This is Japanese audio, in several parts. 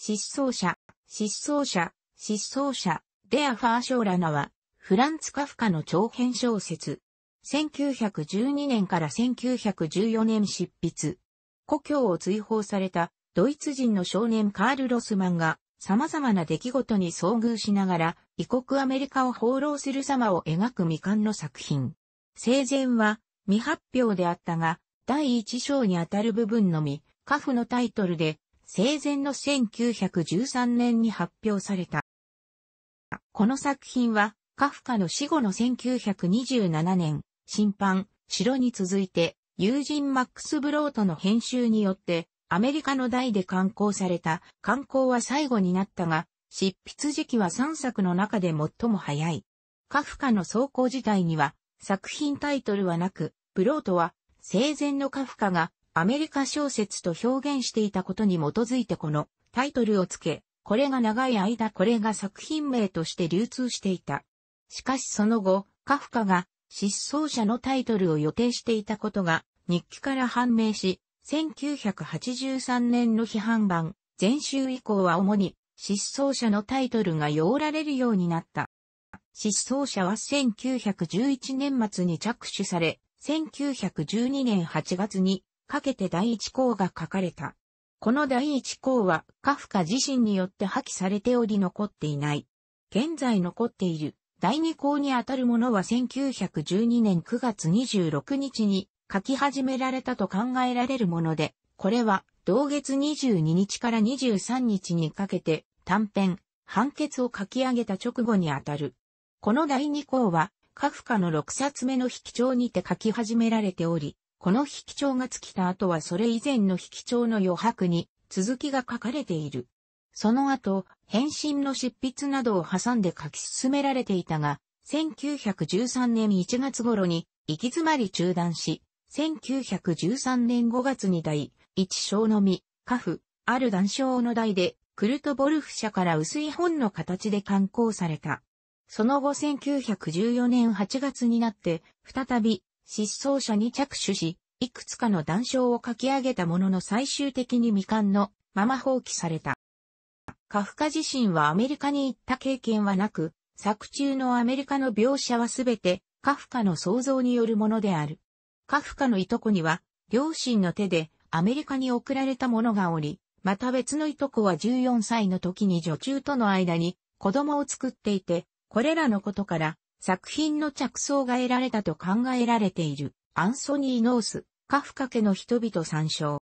失踪者、失踪者、失踪者、デア・ファーショーラナは、フランツ・カフカの長編小説。1912年から1914年執筆。故郷を追放されたドイツ人の少年カール・ロスマンが様々な出来事に遭遇しながら異国アメリカを放浪する様を描く未完の作品。生前は未発表であったが、第一章にあたる部分のみ、カフのタイトルで生前の1913年に発表された。この作品は、カフカの死後の1927年、審判、城に続いて、友人マックス・ブロートの編集によって、アメリカの代で刊行された、刊行は最後になったが、執筆時期は3作の中で最も早い。カフカの走行自体には、作品タイトルはなく、ブロートは、生前のカフカがアメリカ小説と表現していたことに基づいてこのタイトルをつけ、これが長い間これが作品名として流通していた。しかしその後、カフカが失踪者のタイトルを予定していたことが日記から判明し、1983年の批判版、前週以降は主に失踪者のタイトルが用られるようになった。失踪者は1911年末に着手され、1912年8月にかけて第一項が書かれた。この第一項はカフカ自身によって破棄されており残っていない。現在残っている第二項にあたるものは1912年9月26日に書き始められたと考えられるもので、これは同月22日から23日にかけて短編、判決を書き上げた直後にあたる。この第二項はカフカの6冊目の引き帳にて書き始められており、この引帳が尽きた後はそれ以前の引帳の余白に続きが書かれている。その後、返信の執筆などを挟んで書き進められていたが、1913年1月頃に行き詰まり中断し、1913年5月に第一章のみ、カフ、ある断章の題で、クルトボルフ社から薄い本の形で刊行された。その後1914年8月になって、再び失踪者に着手し、いくつかの断章を書き上げたものの最終的に未完のまま放棄された。カフカ自身はアメリカに行った経験はなく、作中のアメリカの描写はすべてカフカの想像によるものである。カフカのいとこには、両親の手でアメリカに送られたものがおり、また別のいとこは14歳の時に女中との間に子供を作っていて、これらのことから作品の着想が得られたと考えられている、アンソニー・ノース、カフカ家の人々参照。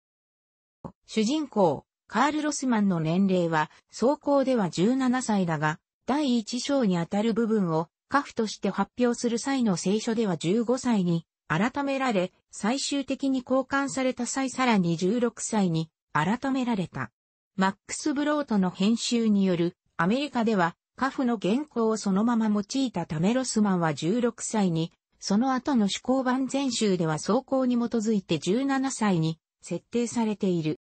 主人公、カール・ロスマンの年齢は、走行では17歳だが、第一章にあたる部分を、カフとして発表する際の聖書では15歳に、改められ、最終的に交換された際さらに16歳に、改められた。マックス・ブロートの編集による、アメリカでは、カフの原稿をそのまま用いたためロスマンは16歳に、その後の思考版全集では走行に基づいて17歳に設定されている。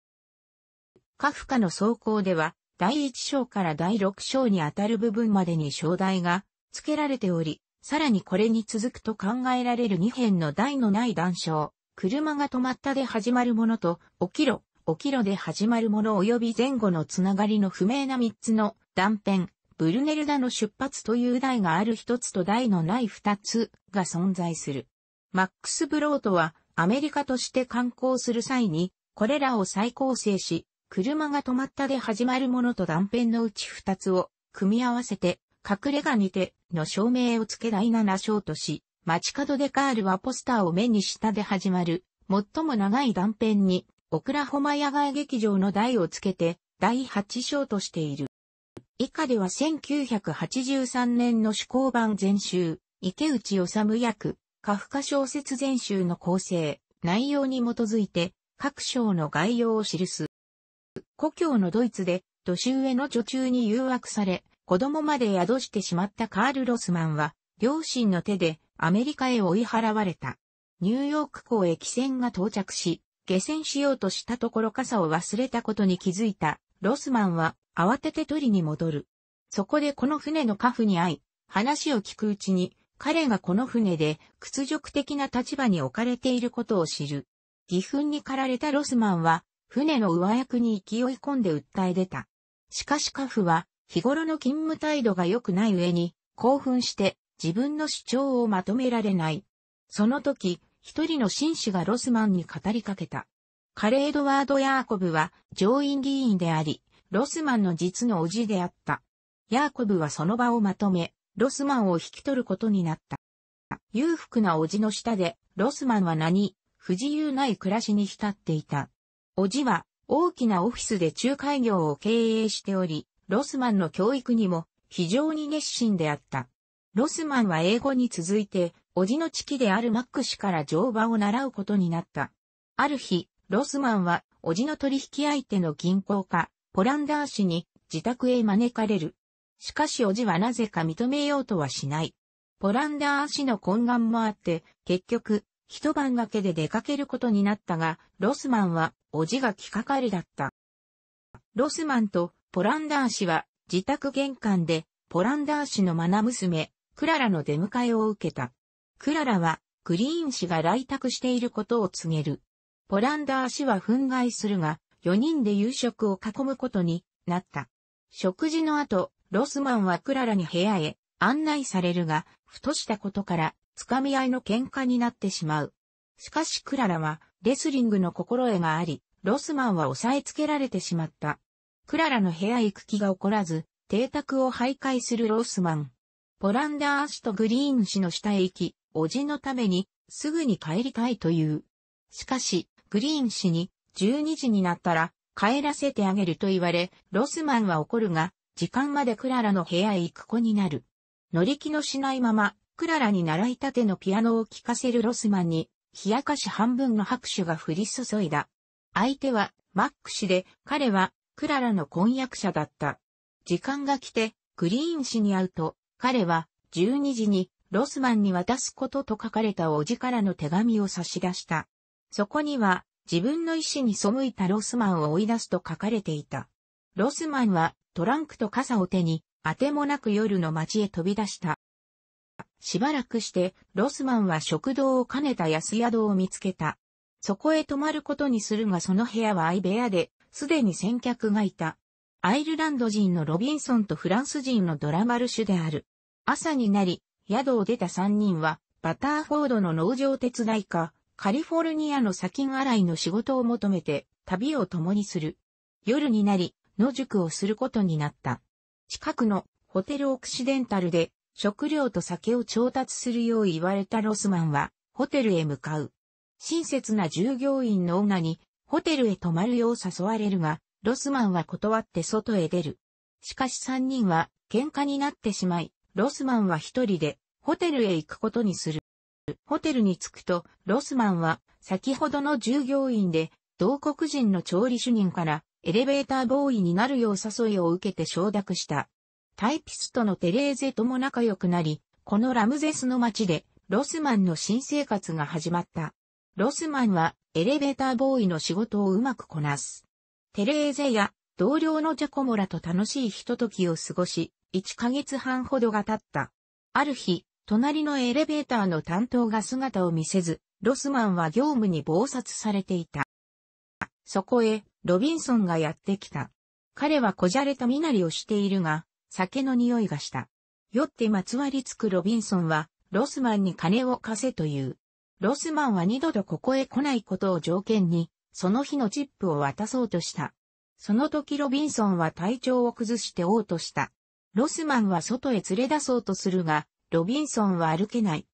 カフカの走行では、第1章から第6章にあたる部分までに章題が付けられており、さらにこれに続くと考えられる2編の題のない談章、車が止まったで始まるものと、起きろ、起きろで始まるもの及び前後のつながりの不明な3つの断片、ブルネルダの出発という台がある一つと台のない二つが存在する。マックス・ブロートはアメリカとして観光する際に、これらを再構成し、車が止まったで始まるものと断片のうち二つを組み合わせて、隠れが似ての照明をつけ第七章とし、街角でカールはポスターを目にしたで始まる、最も長い断片に、オクラホマ野外劇場の台をつけて、第八章としている。以下では1983年の思考版全集、池内治役、カフカ小説全集の構成、内容に基づいて、各章の概要を記す。故郷のドイツで、年上の女中に誘惑され、子供まで宿してしまったカール・ロスマンは、両親の手でアメリカへ追い払われた。ニューヨーク港へ汽船が到着し、下船しようとしたところ傘を忘れたことに気づいた。ロスマンは慌てて取りに戻る。そこでこの船の家父に会い、話を聞くうちに、彼がこの船で屈辱的な立場に置かれていることを知る。義憤に駆られたロスマンは、船の上役に勢い込んで訴え出た。しかしカフは、日頃の勤務態度が良くない上に、興奮して自分の主張をまとめられない。その時、一人の紳士がロスマンに語りかけた。カレードワード・ヤーコブは上院議員であり、ロスマンの実の叔父であった。ヤーコブはその場をまとめ、ロスマンを引き取ることになった。裕福な叔父の下で、ロスマンは何、不自由ない暮らしに浸っていた。叔父は、大きなオフィスで仲介業を経営しており、ロスマンの教育にも非常に熱心であった。ロスマンは英語に続いて、叔父の父であるマック氏から乗馬を習うことになった。ある日、ロスマンは、叔父の取引相手の銀行家、ポランダー氏に自宅へ招かれる。しかしおじはなぜか認めようとはしない。ポランダー氏の懇願もあって、結局、一晩だけで出かけることになったが、ロスマンは、おじが気かかりだった。ロスマンとポランダー氏は、自宅玄関で、ポランダー氏の愛娘、クララの出迎えを受けた。クララは、グリーン氏が来宅していることを告げる。ポランダー氏は憤慨するが、4人で夕食を囲むことになった。食事の後、ロスマンはクララに部屋へ案内されるが、ふとしたことから、つかみ合いの喧嘩になってしまう。しかしクララは、レスリングの心得があり、ロスマンは押さえつけられてしまった。クララの部屋行く気が起こらず、邸宅を徘徊するロスマン。ポランダー氏とグリーン氏の下へ行き、おじのために、すぐに帰りたいという。しかし、グリーン氏に、12時になったら帰らせてあげると言われ、ロスマンは怒るが、時間までクララの部屋へ行く子になる。乗り気のしないまま、クララに習いたてのピアノを聴かせるロスマンに、冷やかし半分の拍手が降り注いだ。相手は、マック氏で、彼は、クララの婚約者だった。時間が来て、グリーン氏に会うと、彼は、12時に、ロスマンに渡すことと書かれたおじからの手紙を差し出した。そこには、自分の意志に背いたロスマンを追い出すと書かれていた。ロスマンはトランクと傘を手に、あてもなく夜の街へ飛び出した。しばらくして、ロスマンは食堂を兼ねた安宿を見つけた。そこへ泊まることにするがその部屋は相部屋で、すでに先客がいた。アイルランド人のロビンソンとフランス人のドラマルシュである。朝になり、宿を出た三人は、バターフォードの農場手伝いか、カリフォルニアの砂金洗いの仕事を求めて旅を共にする。夜になり、野宿をすることになった。近くのホテルオクシデンタルで食料と酒を調達するよう言われたロスマンはホテルへ向かう。親切な従業員の女にホテルへ泊まるよう誘われるが、ロスマンは断って外へ出る。しかし三人は喧嘩になってしまい、ロスマンは一人でホテルへ行くことにする。ホテルに着くと、ロスマンは、先ほどの従業員で、同国人の調理主任から、エレベーターボーイになるよう誘いを受けて承諾した。タイピストのテレーゼとも仲良くなり、このラムゼスの街で、ロスマンの新生活が始まった。ロスマンは、エレベーターボーイの仕事をうまくこなす。テレーゼや、同僚のジャコモラと楽しいひとときを過ごし、1ヶ月半ほどが経った。ある日、隣のエレベーターの担当が姿を見せず、ロスマンは業務に暴殺されていた。そこへ、ロビンソンがやってきた。彼はこじゃれた身なりをしているが、酒の匂いがした。酔ってまつわりつくロビンソンは、ロスマンに金を貸せという。ロスマンは二度とここへ来ないことを条件に、その日のチップを渡そうとした。その時ロビンソンは体調を崩して嘔吐した。ロスマンは外へ連れ出そうとするが、ロビンソンは歩けない。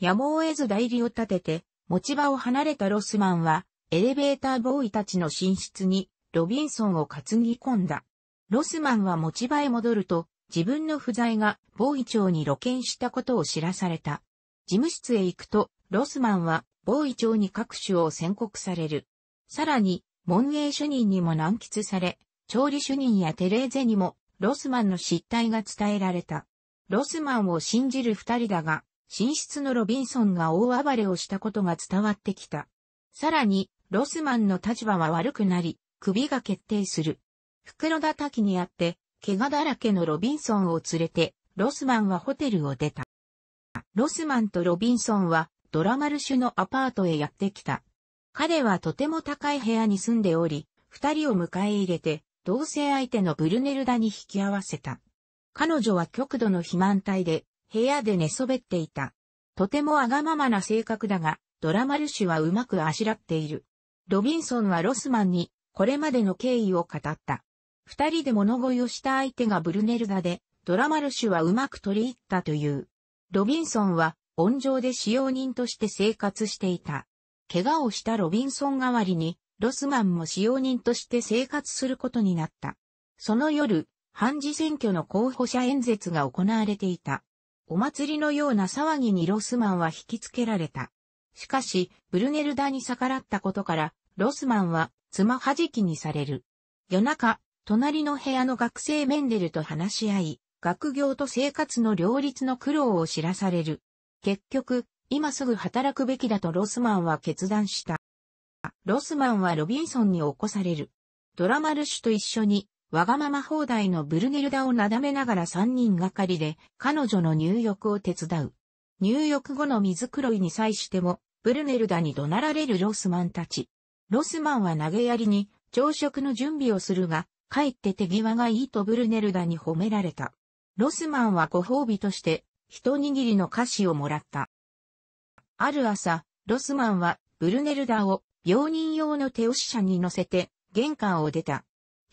やむを得ず代理を立てて、持ち場を離れたロスマンは、エレベーターボーイたちの寝室に、ロビンソンを担ぎ込んだ。ロスマンは持ち場へ戻ると、自分の不在がボーイ長に露見したことを知らされた。事務室へ行くと、ロスマンはボーイ長に各種を宣告される。さらに、門営主任にも難喫され、調理主任やテレーゼにも、ロスマンの失態が伝えられた。ロスマンを信じる二人だが、寝室のロビンソンが大暴れをしたことが伝わってきた。さらに、ロスマンの立場は悪くなり、首が決定する。袋叩きにあって、怪我だらけのロビンソンを連れて、ロスマンはホテルを出た。ロスマンとロビンソンは、ドラマルシュのアパートへやってきた。彼はとても高い部屋に住んでおり、二人を迎え入れて、同性相手のブルネルダに引き合わせた。彼女は極度の肥満体で、部屋で寝そべっていた。とてもあがままな性格だが、ドラマルシュはうまくあしらっている。ロビンソンはロスマンに、これまでの経緯を語った。二人で物乞いをした相手がブルネルダで、ドラマルシュはうまく取り入ったという。ロビンソンは、温情で使用人として生活していた。怪我をしたロビンソン代わりに、ロスマンも使用人として生活することになった。その夜、判事選挙の候補者演説が行われていた。お祭りのような騒ぎにロスマンは引きつけられた。しかし、ブルネルダに逆らったことから、ロスマンは、妻はじきにされる。夜中、隣の部屋の学生メンデルと話し合い、学業と生活の両立の苦労を知らされる。結局、今すぐ働くべきだとロスマンは決断した。ロスマンはロビンソンに起こされる。ドラマルシュと一緒にわがまま放題のブルネルダをなだめながら三人がかりで彼女の入浴を手伝う。入浴後の水黒いに際しても、ブルネルダに怒鳴られるロスマンたち。ロスマンは投げやりに朝食の準備をするが、帰って手際がいいとブルネルダに褒められた。ロスマンはご褒美として、一握りの菓子をもらった。ある朝、ロスマンはブルネルダを病人用の手押し車に乗せて玄関を出た。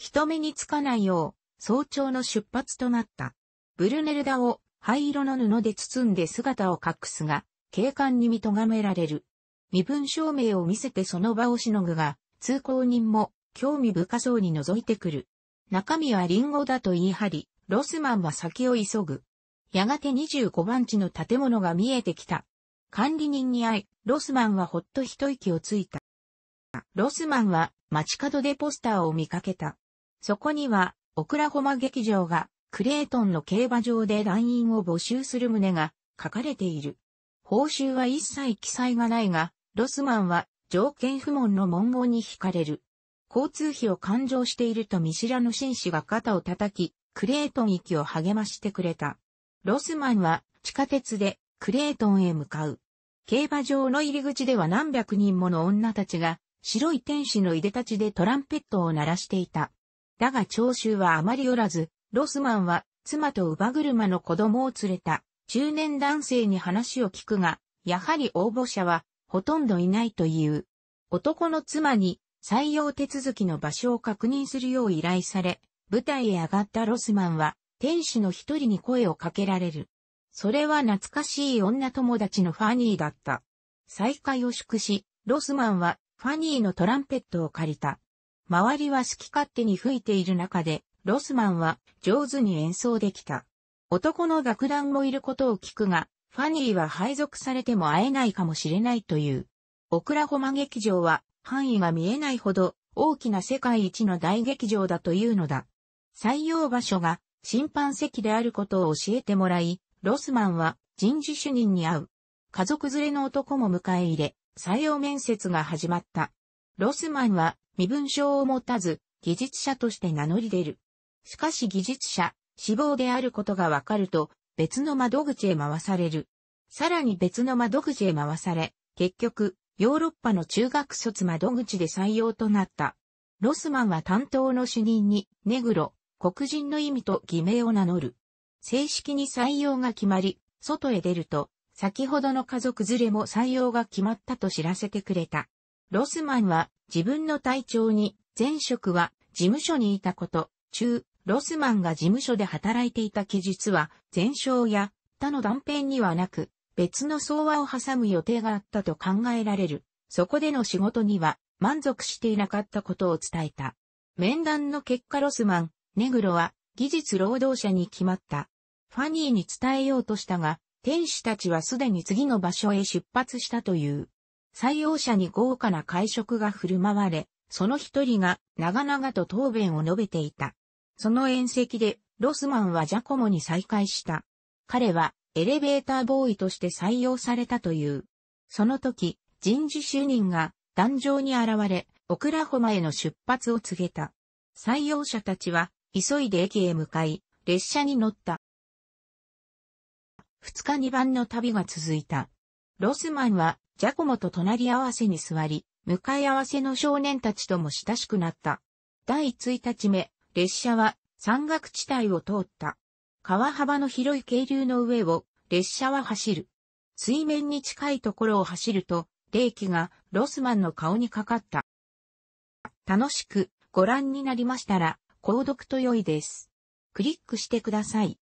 人目につかないよう、早朝の出発となった。ブルネルダを灰色の布で包んで姿を隠すが、警官に見とがめられる。身分証明を見せてその場をしのぐが、通行人も興味深そうに覗いてくる。中身はリンゴだと言い張り、ロスマンは先を急ぐ。やがて25番地の建物が見えてきた。管理人に会い、ロスマンはほっと一息をついた。ロスマンは街角でポスターを見かけた。そこには、オクラホマ劇場が、クレートンの競馬場で団員を募集する旨が書かれている。報酬は一切記載がないが、ロスマンは条件不問の文言に惹かれる。交通費を勘定していると見知らぬ紳士が肩を叩き、クレートン行を励ましてくれた。ロスマンは地下鉄でクレートンへ向かう。競馬場の入り口では何百人もの女たちが白い天使のいでたちでトランペットを鳴らしていた。だが聴衆はあまりおらず、ロスマンは妻と乳母車の子供を連れた中年男性に話を聞くが、やはり応募者はほとんどいないという。男の妻に採用手続きの場所を確認するよう依頼され、舞台へ上がったロスマンは天使の一人に声をかけられる。それは懐かしい女友達のファニーだった。再会を祝し、ロスマンはファニーのトランペットを借りた。周りは好き勝手に吹いている中で、ロスマンは上手に演奏できた。男の楽団もいることを聞くが、ファニーは配属されても会えないかもしれないという。オクラホマ劇場は範囲が見えないほど大きな世界一の大劇場だというのだ。採用場所が審判席であることを教えてもらい、ロスマンは人事主任に会う。家族連れの男も迎え入れ、採用面接が始まった。ロスマンは身分証を持たず、技術者として名乗り出る。しかし技術者、死亡であることがわかると、別の窓口へ回される。さらに別の窓口へ回され、結局、ヨーロッパの中学卒窓口で採用となった。ロスマンは担当の主任に、ネグロ、黒人の意味と偽名を名乗る。正式に採用が決まり、外へ出ると、先ほどの家族連れも採用が決まったと知らせてくれた。ロスマンは自分の体調に、前職は事務所にいたこと、中、ロスマンが事務所で働いていた記述は、前哨や他の断片にはなく、別の相話を挟む予定があったと考えられる。そこでの仕事には満足していなかったことを伝えた。面談の結果ロスマン、ネグロは技術労働者に決まった。ファニーに伝えようとしたが、天使たちはすでに次の場所へ出発したという。採用者に豪華な会食が振る舞われ、その一人が長々と答弁を述べていた。その宴席で、ロスマンはジャコモに再会した。彼はエレベーターボーイとして採用されたという。その時、人事主任が壇上に現れ、オクラホマへの出発を告げた。採用者たちは急いで駅へ向かい、列車に乗った。二日二番の旅が続いた。ロスマンは、ジャコモと隣り合わせに座り、向かい合わせの少年たちとも親しくなった。第1日目、列車は山岳地帯を通った。川幅の広い渓流の上を列車は走る。水面に近いところを走ると、冷気がロスマンの顔にかかった。楽しくご覧になりましたら、購読と良いです。クリックしてください。